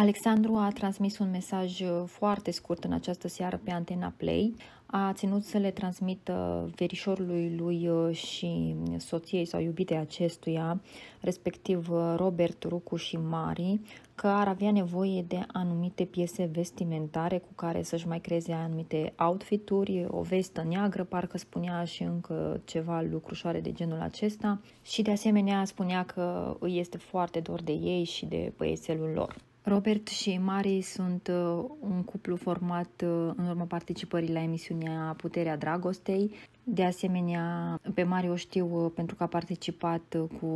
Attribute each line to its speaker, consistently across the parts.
Speaker 1: Alexandru a transmis un mesaj uh, foarte scurt în această seară pe Antena Play. A ținut să le transmită verișorului lui uh, și soției sau iubitei acestuia, respectiv uh, Robert Rucu și Mari, că ar avea nevoie de anumite piese vestimentare cu care să-și mai creeze anumite outfituri, o vestă neagră, parcă spunea și încă ceva lucrușoare de genul acesta și de asemenea spunea că îi este foarte dor de ei și de băiețelul lor. Robert și Mari sunt uh, un cuplu format uh, în urma participării la emisiunea Puterea Dragostei. De asemenea, pe Mari o știu uh, pentru că a participat cu,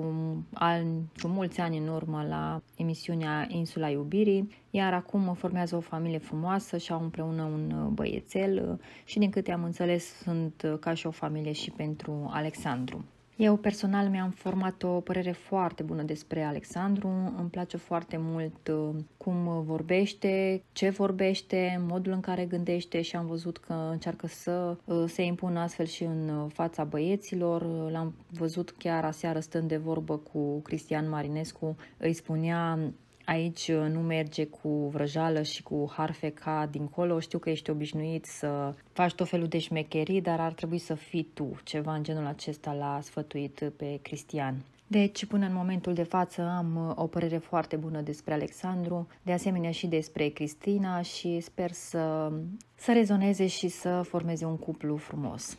Speaker 1: cu mulți ani în urmă la emisiunea Insula Iubirii, iar acum formează o familie frumoasă și au împreună un băiețel și din câte am înțeles sunt ca și o familie și pentru Alexandru. Eu personal mi-am format o părere foarte bună despre Alexandru, îmi place foarte mult uh, cum vorbește, ce vorbește, modul în care gândește și am văzut că încearcă să uh, se impună astfel și în uh, fața băieților. L-am văzut chiar aseară stând de vorbă cu Cristian Marinescu, îi spunea aici uh, nu merge cu vrăjală și cu harfe ca dincolo. Știu că ești obișnuit să faci tot felul de șmecherii, dar ar trebui să fii tu. Ceva în genul acesta l-a sfătuit pe Cristian. Deci, până în momentul de față, am uh, o părere foarte bună despre Alexandru, de asemenea și despre Cristina și sper să, să rezoneze și să formeze un cuplu frumos.